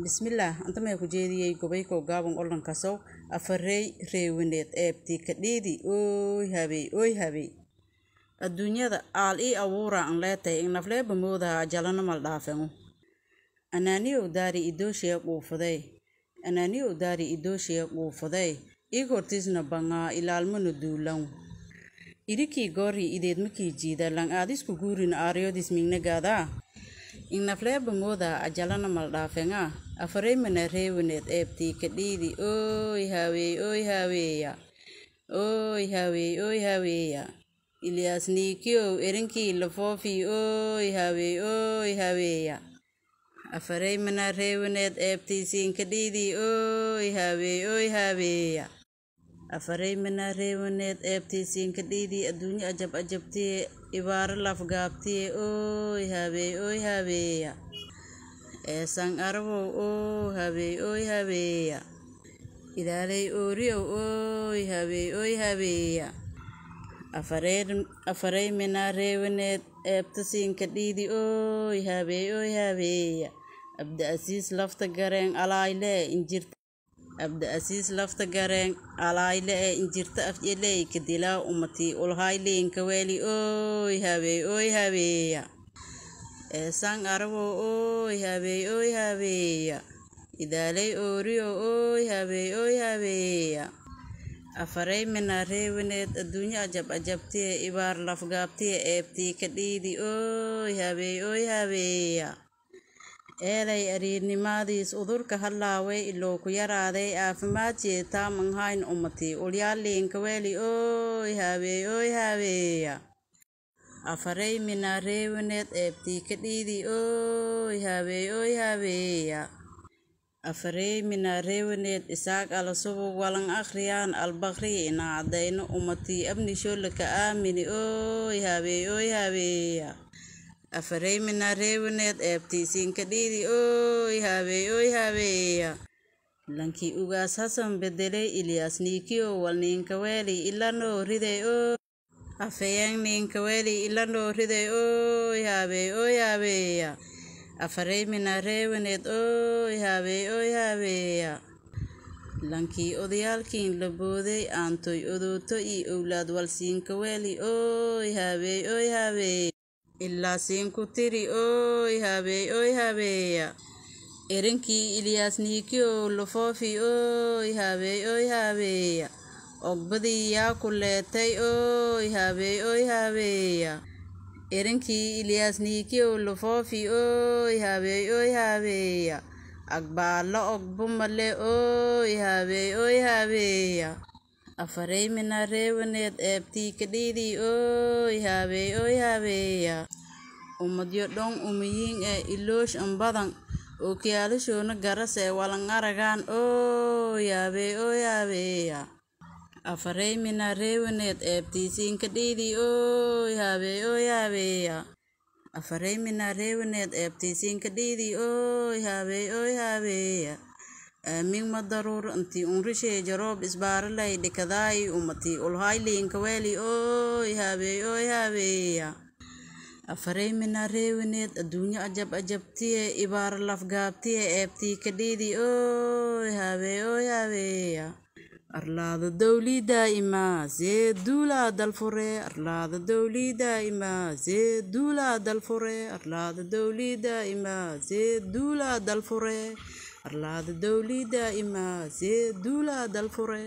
bismillaah antamaya ku jeediyey gobayko gaabon olankasow afarey reewineed eebti kadhiidi ooy habey ooy habey adduunyada aal ii awuura an leetahay inafleeba moodaha ajalanamal dhaafenu anaaniyow daari idooshiya quufaday anaaniyow daari idooshiya quufaday ii hortiisna bangaa ilaalmana duulan idhikii goorii ideed makii jiida lan aadisku guurin aariyodis miignagaada inafleebangooda ajalana maldhaafenga afareymana reewaneed eebtii kadhiidi ooy haaweey ooy haaweeya ooy haaweey ooy haaweeya ilyaas niikiow erinkii lafoofi ooy haaweey ooy haaweeya afareymana reewaneed eebtii siinkadhiidi ooy haaweey ooy haaweeya afarey afareymana reewaneed eebtaysiinka dhiidii adduunye ajab ajabtiye ibaaro lafgaabtiye ooy habeey ooy habeeya eesaan arabow ooy habeey ooy habeeya ilaalay ooriyow ooy habeey ooy habeeya afarey afareymana reewaneed eebtasiinka dhiidi ooy habeey ooy habeeya abdi casiis lafta gareen alaay lee injirta abda'asiis lafta gareen alayle ee injirta afyeleeyka dilaa umatii ulhayliinka weeli oy habeey oy habeeya eesaan arabo oy habeey oy habeeya idaaley ooriyo oy habeey oy habeeya afarey mina reewineed adduunyo ajab ajabtiye ibaar lafgaabtiye eebtii ka dhiidi oy habeey oy habeeya eelay ariirnimadiis udurka hadlaaway ilooku yaraaday aafimaad taamanhayn manhayn umati ulyaaliinkaweeli ooy haaweey ooy haabeeya afarey minaareewineed eebtii ka dhiidii ooy haaweey ooy haaweeya afarey minaareewineed isaaq alasubug walan akhriyaan albaqrii inaacadayno umatii abnishoollaka aamini ooy haabee ooy haabeeya afareymin hareewineed eebtiisiinka dhiidi ooy haabey ooy haabeeya lankii ugaas hasan bedelay ilyaas niikiyo wal niinka niinkaweeli ilanoo riday oy afayeen niinkaweeli ilanoo riday oy haabey oy haabeeya afareymin hareewineed oy haabey ooy haabeeya lankii odayaalkiin la booday aantoy odooto io owlaad weeli ooy haabey oy haabeeya ilaa siinku tiri oy habey oy habeeya erinkii ow lufoofi ooy habey oy habeeya ogbadii yaa ku leetay oy habey oy habeeya erinkii ilyaasniikiyow lufoofi oy habey oy habeeya agbaallo le ooy habey ooy habeeya afareymin hareewaneed eebtiikadhiidii oy haabey oy haabeeya ummadyo dhon umayiin ee iloosh oo ookiyaalishoona garasee walan aragaan ooy haabey oy haabeeya afareymin hareewaneed eebtiisiinkadhiidii oy haabey oy haabeeya reewaneed hareewaneed eebtiisiinkadhiidii oy haabey ooy haabeeya Eh, mingmadarur anti unrishe jarob isbaaralay dhikadaay umati ulhaylin kaweeli oy haabey oy haabeeya afareymina reewineed adduunyo ajab ajabtiye ibaara lafgaabtiye eebtii kadhiidi oy haabey oy haabeeya arlaada dowlii daa'imaa zee duulaa dalfure arlaada dowlii daa'imaa zee duulaa dalfure arlaada dowlii daa'imaa zee duulaa dalfure Parlada dawlida imaa see duula dalfure.